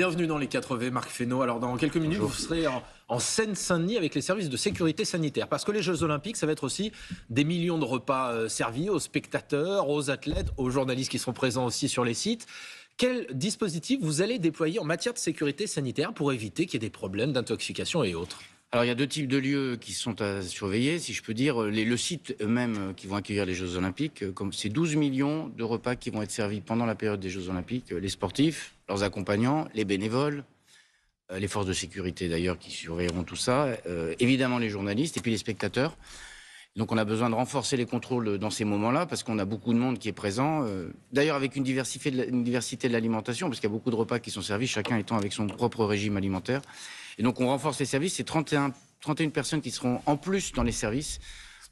Bienvenue dans les 4V, Marc Fesneau. Alors, dans quelques minutes, vous serez en, en Seine-Saint-Denis avec les services de sécurité sanitaire. Parce que les Jeux Olympiques, ça va être aussi des millions de repas euh, servis aux spectateurs, aux athlètes, aux journalistes qui sont présents aussi sur les sites. Quel dispositif vous allez déployer en matière de sécurité sanitaire pour éviter qu'il y ait des problèmes d'intoxication et autres alors il y a deux types de lieux qui sont à surveiller, si je peux dire. Les, le site mêmes euh, qui vont accueillir les Jeux Olympiques, euh, comme c'est 12 millions de repas qui vont être servis pendant la période des Jeux Olympiques. Les sportifs, leurs accompagnants, les bénévoles, euh, les forces de sécurité d'ailleurs qui surveilleront tout ça, euh, évidemment les journalistes et puis les spectateurs. Donc on a besoin de renforcer les contrôles dans ces moments-là parce qu'on a beaucoup de monde qui est présent. Euh, d'ailleurs avec une diversité de l'alimentation parce qu'il y a beaucoup de repas qui sont servis, chacun étant avec son propre régime alimentaire. Et donc on renforce les services. C'est 31, 31 personnes qui seront en plus dans les services.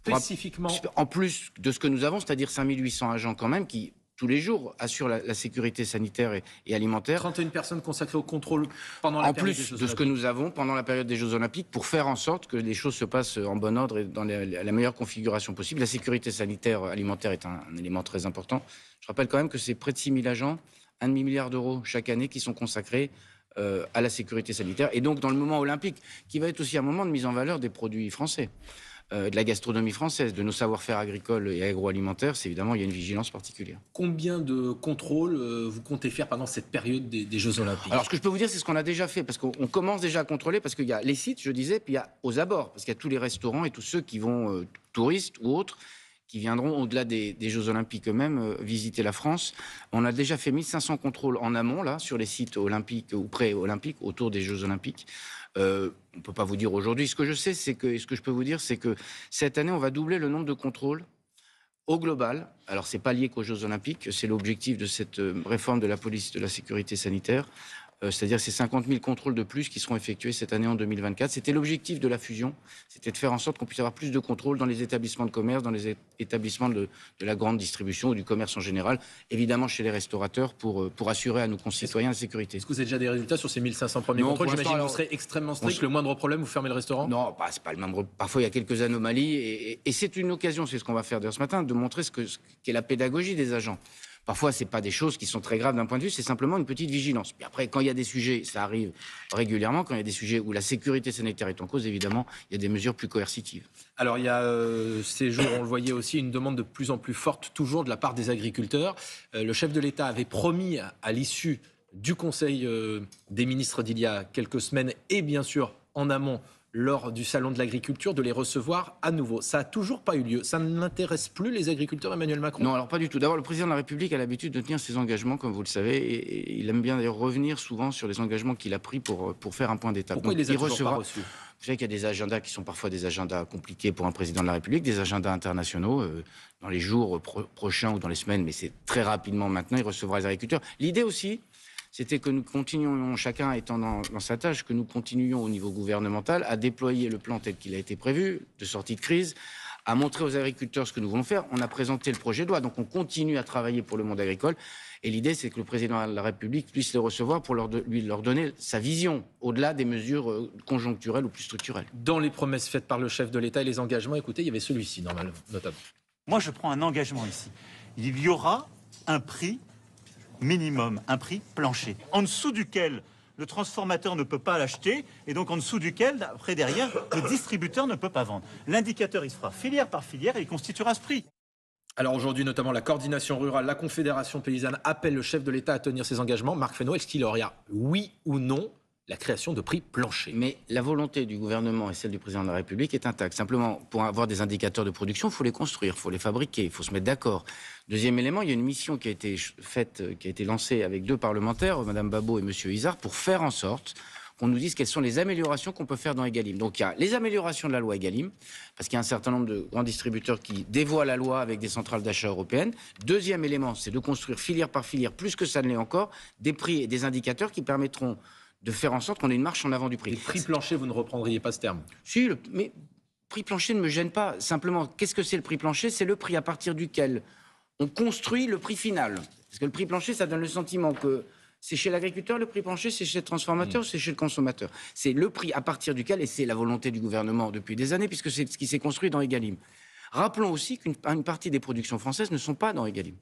Spécifiquement En plus de ce que nous avons, c'est-à-dire 5800 agents quand même qui tous les jours assure la, sécurité sanitaire et, alimentaire. 31 personnes consacrées au contrôle pendant la période des Jeux En plus de ce que nous avons pendant la période des Jeux Olympiques pour faire en sorte que les choses se passent en bon ordre et dans la, meilleure configuration possible. La sécurité sanitaire alimentaire est un, élément très important. Je rappelle quand même que c'est près de 6 000 agents, 1,5 demi-milliard d'euros chaque année qui sont consacrés euh, à la sécurité sanitaire et donc dans le moment olympique qui va être aussi un moment de mise en valeur des produits français. Euh, de la gastronomie française, de nos savoir-faire agricoles et agroalimentaires, c'est évidemment, il y a une vigilance particulière. Combien de contrôles euh, vous comptez faire pendant cette période des, Jeux Olympiques Alors, ce que je peux vous dire, c'est ce qu'on a déjà fait, parce qu'on commence déjà à contrôler, parce qu'il y a les sites, je disais, puis il y a aux abords, parce qu'il y a tous les restaurants et tous ceux qui vont, euh, touristes ou autres, qui viendront au-delà des, Jeux Olympiques eux-mêmes euh, visiter la France. On a déjà fait 1500 contrôles en amont, là, sur les sites olympiques ou pré-olympiques, autour des Jeux Olympiques. Euh, on ne peut pas vous dire aujourd'hui. Ce que je sais, c'est que, ce que je peux vous dire, c'est que cette année, on va doubler le nombre de contrôles au global. Alors, c'est pas lié qu'aux Jeux Olympiques, c'est l'objectif de cette euh, réforme de la police de la sécurité sanitaire. Euh, c'est-à-dire ces 50 000 contrôles de plus qui seront effectués cette année en 2024. C'était l'objectif de la fusion, c'était de faire en sorte qu'on puisse avoir plus de contrôles dans les établissements de commerce, dans les établissements de, la grande distribution ou du commerce en général, évidemment chez les restaurateurs pour, euh, pour assurer à nos concitoyens la sécurité. Est-ce que vous avez déjà des résultats sur ces 1500 premiers contrôles J'imagine que vous serez extrêmement strict. Le moindre problème, vous fermez le restaurant Non, bah, c'est pas le même. Parfois, il y a quelques anomalies et, c'est une occasion, c'est ce qu'on va faire d'ailleurs ce matin, de montrer ce qu'est la pédagogie des agents. Parfois, ce n'est pas des choses qui sont très graves d'un point de vue, c'est simplement une petite vigilance. Puis après, quand il y a des sujets, ça arrive régulièrement, quand il y a des sujets où la sécurité sanitaire est en cause, évidemment, il y a des mesures plus coercitives. Alors, il y a euh, ces jours, on le voyait aussi, une demande de plus en plus forte, toujours de la part des agriculteurs. Euh, le chef de l'État avait promis, à, l'issue du Conseil euh, des ministres d'il y a quelques semaines, et bien sûr en amont lors du Salon de l'agriculture, de les recevoir à nouveau. Ça n'a toujours pas eu lieu. Ça ne l'intéresse plus les agriculteurs, Emmanuel Macron Non, alors pas du tout. D'abord, le président de la République a l'habitude de tenir ses engagements, comme vous le savez, et il aime bien d'ailleurs revenir souvent sur les engagements qu'il a pris pour, euh, pour faire un point d'étape. Pourquoi il les a recevra... pas reçus vous savez qu'il y a des agendas qui sont parfois des agendas compliqués pour un président de la République, des agendas internationaux. Euh, dans les jours prochains ou dans les semaines, mais c'est très rapidement maintenant, il recevra les agriculteurs. L'idée aussi, c'était que nous continuions, chacun étant dans, sa tâche, que nous continuions au niveau gouvernemental à déployer le plan tel qu'il a été prévu, de sortie de crise, à montrer aux agriculteurs ce que nous voulons faire. On a présenté le projet de loi, donc on continue à travailler pour le monde agricole. Et l'idée, c'est que le président de la République puisse le recevoir pour lui leur donner sa vision, au-delà des mesures euh, conjoncturelles ou plus structurelles. Dans les promesses faites par le chef de l'État et les engagements, écoutez, il y avait celui-ci, notamment. Moi, je prends un engagement ici. Il y aura un prix minimum, un prix plancher, en dessous duquel le transformateur ne peut pas l'acheter et donc en dessous duquel, après derrière, le distributeur ne peut pas vendre. L'indicateur, il se fera filière par filière et il constituera ce prix. Alors aujourd'hui, notamment la coordination rurale, la Confédération paysanne appelle le chef de l'État à tenir ses engagements. Marc Fesneau, est-ce qu'il aura oui ou non la création de prix planchers. Mais la volonté du gouvernement et celle du président de la République est intacte. Simplement, pour avoir des indicateurs de production, il faut les construire, il faut les fabriquer, il faut se mettre d'accord. Deuxième élément, il y a une mission qui a été faite, euh, qui a été lancée avec deux parlementaires, Mme Babot et M. Isard, pour faire en sorte qu'on nous dise quelles sont les améliorations qu'on peut faire dans Egalim. Donc il y a les améliorations de la loi Egalim, parce qu'il y a un certain nombre de grands distributeurs qui dévoient la loi avec des centrales d'achat européennes. Deuxième élément, c'est de construire filière par filière, plus que ça ne l'est encore, des prix et des indicateurs qui permettront de faire en sorte qu'on ait une marche en avant du prix. Et prix plancher, vous ne reprendriez pas ce terme Si, le, mais prix plancher ne me gêne pas. Simplement, qu'est-ce que c'est le prix plancher C'est le prix à partir duquel on construit le prix final. Parce que le prix plancher, ça donne le sentiment que c'est chez l'agriculteur le prix plancher, c'est chez le transformateur, mm. c'est chez le consommateur. C'est le prix à partir duquel, et c'est la volonté du gouvernement depuis des années, puisque c'est ce qui s'est construit dans Egalim. Rappelons aussi qu'une partie des productions françaises ne sont pas dans Egalim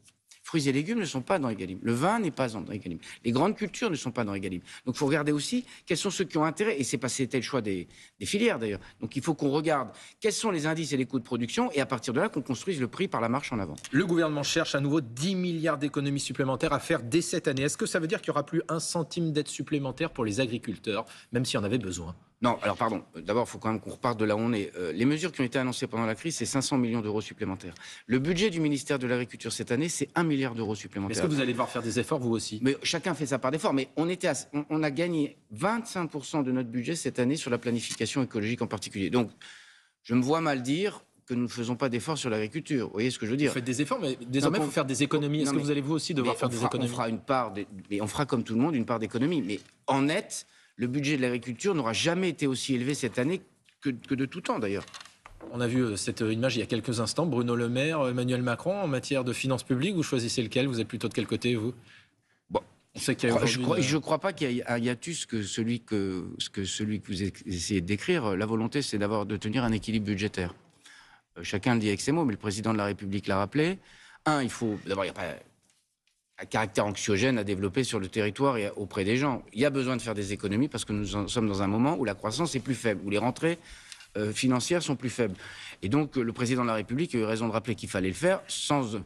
fruits et légumes ne sont pas dans Egalim. Le vin n'est pas dans Egalim. Les grandes cultures ne sont pas dans Egalim. Donc il faut regarder aussi quels sont ceux qui ont intérêt, et c'est passé c'était le choix des, filières d'ailleurs. Donc il faut qu'on regarde quels sont les indices et les coûts de production, et à partir de là qu'on construise le prix par la marche en avant. Le gouvernement cherche à nouveau 10 milliards d'économies supplémentaires à faire dès cette année. Est-ce que ça veut dire qu'il n'y aura plus un centime d'aide supplémentaire pour les agriculteurs, même s'il y en avait besoin non, alors pardon. Euh, d'abord, il faut quand même qu'on reparte de là où on est. Euh, les mesures qui ont été annoncées pendant la crise, c'est 500 millions d'euros supplémentaires. Le budget du ministère de l'Agriculture cette année, c'est 1 milliard d'euros supplémentaires. Est-ce que vous allez devoir faire des efforts, vous aussi Mais chacun fait sa part d'efforts. Mais on, était on, a gagné 25% de notre budget cette année sur la planification écologique en particulier. Donc, je me vois mal dire que nous ne faisons pas d'efforts sur l'agriculture. Vous voyez ce que je veux dire Vous faites des efforts, mais désormais, il faut faire des économies. Est-ce que vous allez vous aussi devoir faire des économies On fera une part, mais on fera comme tout le monde une part d'économie. Mais en net, le budget de l'agriculture n'aura jamais été aussi élevé cette année que, de tout temps d'ailleurs. On a vu euh, cette euh, image il y a quelques instants, Bruno Le Maire, Emmanuel Macron, en matière de finances publiques, vous choisissez lequel Vous êtes plutôt de quel côté, vous bon, On Je ne euh, crois, pas qu'il y ait un hiatus que celui que, que celui que vous essayez de décrire. La volonté, c'est d'avoir de tenir un équilibre budgétaire. Chacun le dit avec ses mots, mais le président de la République l'a rappelé. Un, il faut. D'abord, il n'y caractère anxiogène à développer sur le territoire et auprès des gens. Il y a besoin de faire des économies parce que nous en sommes dans un moment où la croissance est plus faible, où les rentrées euh, financières sont plus faibles. Et donc, le président de la République a eu raison de rappeler qu'il fallait le faire sans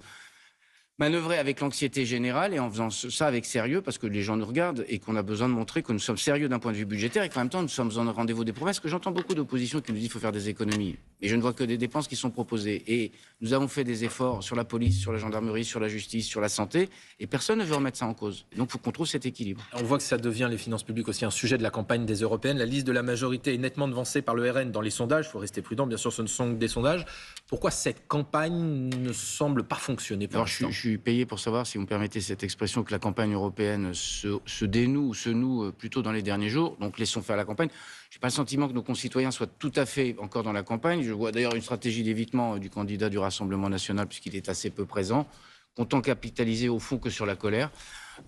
manœuvrer avec l'anxiété générale et en faisant ça avec sérieux, parce que les gens nous regardent et qu'on a besoin de montrer que nous sommes sérieux d'un point de vue budgétaire et qu'en même temps nous sommes en rendez-vous des promesses, que j'entends beaucoup d'opposition qui nous dit qu'il faut faire des économies. Et je ne vois que des dépenses qui sont proposées. Et nous avons fait des efforts sur la police, sur la gendarmerie, sur la justice, sur la santé, et personne ne veut remettre ça en cause. Donc il faut qu'on trouve cet équilibre. On voit que ça devient les finances publiques aussi un sujet de la campagne des européennes. La liste de la majorité est nettement devancée par le RN dans les sondages. Il faut rester prudent, bien sûr, ce ne sont que des sondages. Pourquoi cette campagne ne semble pas fonctionner pour payé pour savoir, si vous me permettez cette expression, que la campagne européenne se, dénoue ou se noue euh, plutôt dans les derniers jours. Donc laissons faire la campagne. Je n'ai pas le sentiment que nos concitoyens soient tout à fait encore dans la campagne. Je vois d'ailleurs une stratégie d'évitement euh, du candidat du Rassemblement national, puisqu'il est assez peu présent, comptant capitaliser au fond que sur la colère.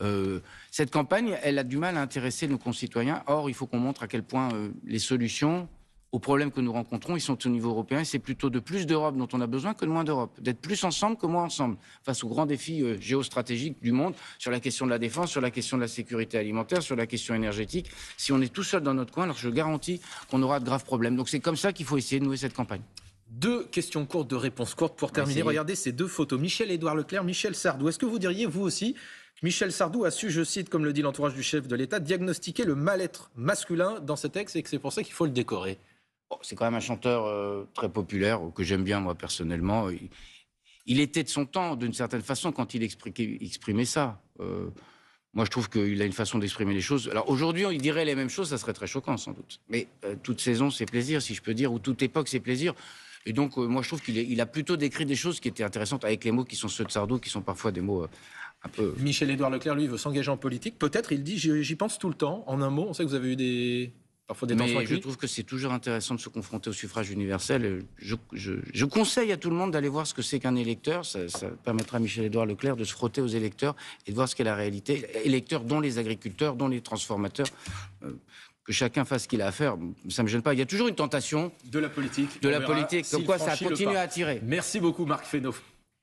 Euh, cette campagne, elle a du mal à intéresser nos concitoyens. Or, il faut qu'on montre à quel point les solutions aux problèmes que nous rencontrons, ils sont au niveau européen. c'est plutôt de plus d'Europe dont on a besoin que de moins d'Europe, d'être plus ensemble que moins ensemble face aux grands défis euh, géostratégiques du monde sur la question de la défense, sur la question de la sécurité alimentaire, sur la question énergétique. Si on est tout seul dans notre coin, alors je garantis qu'on aura de graves problèmes. Donc c'est comme ça qu'il faut essayer de nouer cette campagne. Deux questions courtes deux réponses courtes pour terminer. Regardez ces deux photos. Michel-Édouard Leclerc, Michel Sardou. Est-ce que vous diriez, vous aussi, Michel Sardou a su, je cite, comme le dit l'entourage du chef de l'État, diagnostiquer le mal-être masculin dans cet ex et que c'est pour ça qu'il faut le décorer Oh, c'est quand même un chanteur euh, très populaire, euh, que j'aime bien moi personnellement. Il, était de son temps, d'une certaine façon, quand il exprimait, ça. Euh, moi, je trouve qu'il a une façon d'exprimer les choses. Alors aujourd'hui, il dirait les mêmes choses, ça serait très choquant sans doute. Mais toute saison, c'est plaisir, si je peux dire, ou toute époque, c'est plaisir. Et donc, moi, je trouve qu'il il a plutôt décrit des choses qui étaient intéressantes avec les mots qui sont ceux de Sardou, qui sont parfois des mots un peu. Michel-Édouard Leclerc, lui, veut s'engager en politique. Peut-être, il dit, j'y pense tout le temps. En un mot, on sait que vous avez eu des, je trouve que c'est toujours intéressant de se confronter au suffrage universel. Je, conseille à tout le monde d'aller voir ce que c'est qu'un électeur. Ça, permettra à Michel-Édouard Leclerc de se frotter aux électeurs et de voir ce qu'est la réalité. Électeurs, dont les agriculteurs, dont les transformateurs. Euh, que chacun fasse ce qu'il a à faire, ça ne me gêne pas. Il y a toujours une tentation. De la politique. De la politique, comme quoi ça continue à attirer. Merci beaucoup, Marc Fénot.